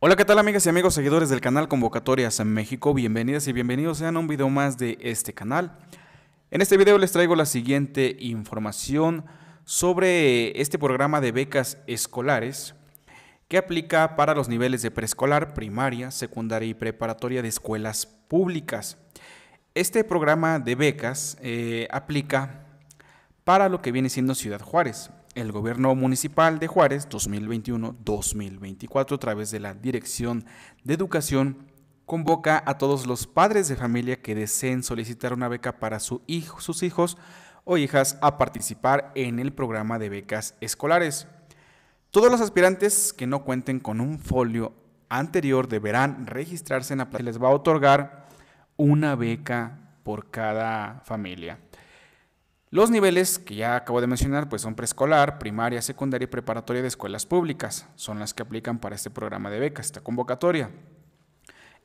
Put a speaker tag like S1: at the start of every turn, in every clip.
S1: Hola, ¿qué tal amigas y amigos seguidores del canal Convocatorias en México? Bienvenidas y bienvenidos sean a un video más de este canal. En este video les traigo la siguiente información sobre este programa de becas escolares que aplica para los niveles de preescolar, primaria, secundaria y preparatoria de escuelas públicas. Este programa de becas eh, aplica para lo que viene siendo Ciudad Juárez el gobierno municipal de Juárez 2021-2024 a través de la Dirección de Educación convoca a todos los padres de familia que deseen solicitar una beca para su hijo, sus hijos o hijas a participar en el programa de becas escolares. Todos los aspirantes que no cuenten con un folio anterior deberán registrarse en la plaza. Les va a otorgar una beca por cada familia. Los niveles que ya acabo de mencionar pues son preescolar, primaria, secundaria y preparatoria de escuelas públicas. Son las que aplican para este programa de becas, esta convocatoria.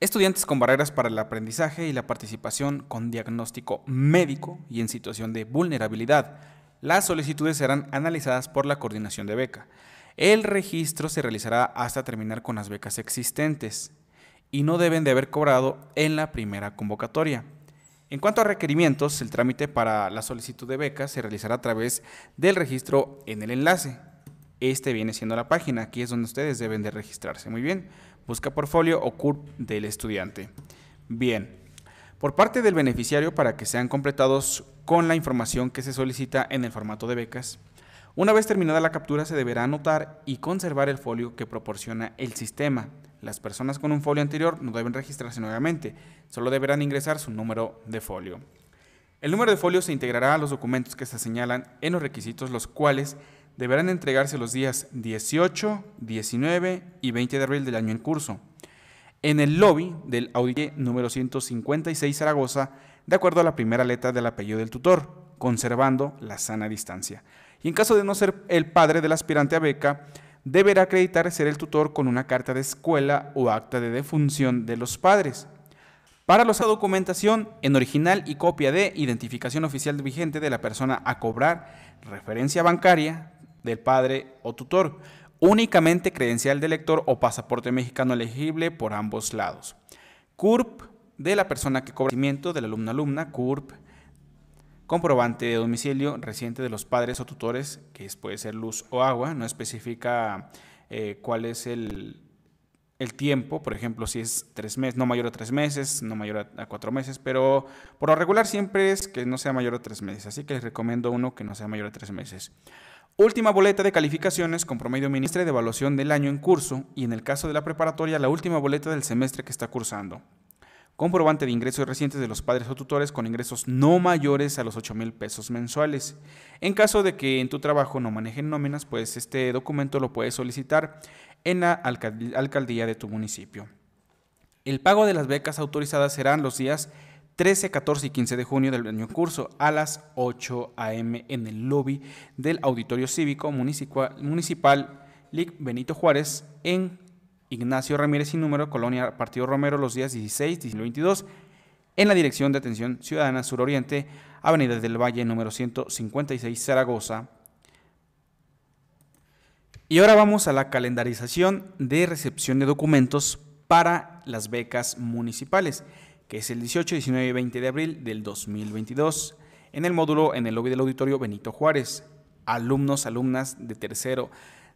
S1: Estudiantes con barreras para el aprendizaje y la participación con diagnóstico médico y en situación de vulnerabilidad. Las solicitudes serán analizadas por la coordinación de beca. El registro se realizará hasta terminar con las becas existentes y no deben de haber cobrado en la primera convocatoria. En cuanto a requerimientos, el trámite para la solicitud de becas se realizará a través del registro en el enlace. Este viene siendo la página, aquí es donde ustedes deben de registrarse. Muy bien, busca portfolio o CURP del estudiante. Bien, por parte del beneficiario para que sean completados con la información que se solicita en el formato de becas. Una vez terminada la captura se deberá anotar y conservar el folio que proporciona el sistema las personas con un folio anterior no deben registrarse nuevamente, solo deberán ingresar su número de folio. El número de folio se integrará a los documentos que se señalan en los requisitos, los cuales deberán entregarse los días 18, 19 y 20 de abril del año en curso, en el lobby del Auditorio número 156 Zaragoza, de acuerdo a la primera letra del apellido del tutor, conservando la sana distancia. Y en caso de no ser el padre del aspirante a beca, deberá acreditar ser el tutor con una carta de escuela o acta de defunción de los padres. Para los documentación en original y copia de identificación oficial vigente de la persona a cobrar, referencia bancaria del padre o tutor, únicamente credencial de lector o pasaporte mexicano elegible por ambos lados. CURP de la persona que cobra, del alumno alumna, CURP Comprobante de domicilio reciente de los padres o tutores, que puede ser luz o agua, no especifica eh, cuál es el, el tiempo, por ejemplo, si es tres meses, no mayor a tres meses, no mayor a, cuatro meses, pero por lo regular siempre es que no sea mayor a tres meses, así que les recomiendo uno que no sea mayor a tres meses. Última boleta de calificaciones con promedio ministro de evaluación del año en curso y en el caso de la preparatoria, la última boleta del semestre que está cursando comprobante de ingresos recientes de los padres o tutores con ingresos no mayores a los 8 mil pesos mensuales. En caso de que en tu trabajo no manejen nóminas, pues este documento lo puedes solicitar en la alcaldía de tu municipio. El pago de las becas autorizadas serán los días 13, 14 y 15 de junio del año curso a las 8 a.m. en el lobby del Auditorio Cívico Municipal, LIC Benito Juárez en Ignacio Ramírez sin número, Colonia Partido Romero, los días 16, y 22, en la Dirección de Atención Ciudadana Suroriente, Avenida del Valle, número 156, Zaragoza. Y ahora vamos a la calendarización de recepción de documentos para las becas municipales, que es el 18, 19 y 20 de abril del 2022, en el módulo en el lobby del auditorio Benito Juárez. Alumnos, alumnas de tercero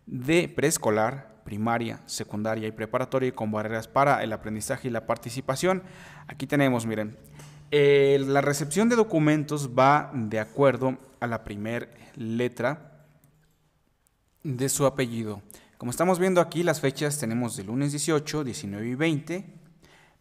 S1: de preescolar, primaria, secundaria y preparatoria con barreras para el aprendizaje y la participación. Aquí tenemos, miren, eh, la recepción de documentos va de acuerdo a la primera letra de su apellido. Como estamos viendo aquí, las fechas tenemos de lunes 18, 19 y 20,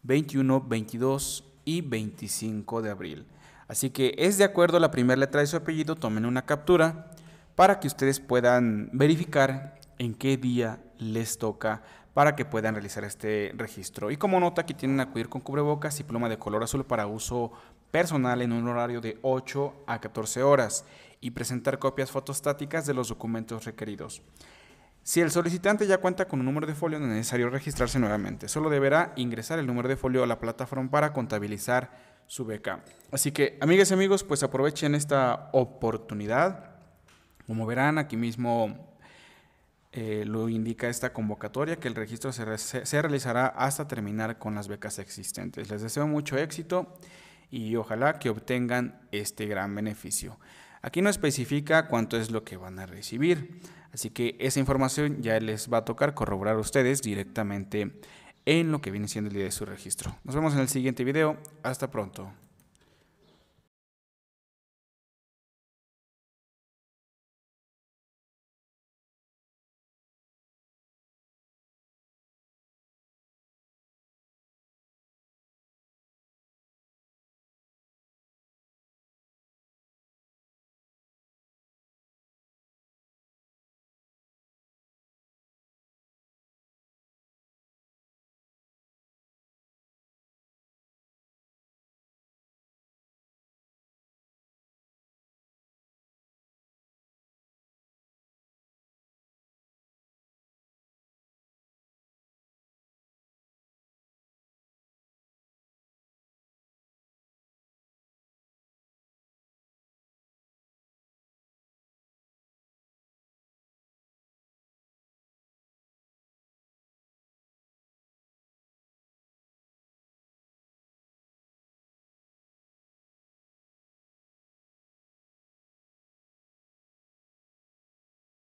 S1: 21, 22 y 25 de abril. Así que es de acuerdo a la primera letra de su apellido, tomen una captura para que ustedes puedan verificar en qué día les toca para que puedan realizar este registro. Y como nota, aquí tienen acudir con cubrebocas y pluma de color azul para uso personal en un horario de 8 a 14 horas y presentar copias fotostáticas de los documentos requeridos. Si el solicitante ya cuenta con un número de folio, no es necesario registrarse nuevamente. Solo deberá ingresar el número de folio a la plataforma para contabilizar su beca. Así que, amigas y amigos, pues aprovechen esta oportunidad. Como verán, aquí mismo eh, lo indica esta convocatoria, que el registro se, se, realizará hasta terminar con las becas existentes. Les deseo mucho éxito y ojalá que obtengan este gran beneficio. Aquí no especifica cuánto es lo que van a recibir, así que esa información ya les va a tocar corroborar ustedes directamente en lo que viene siendo el día de su registro. Nos vemos en el siguiente video. Hasta pronto.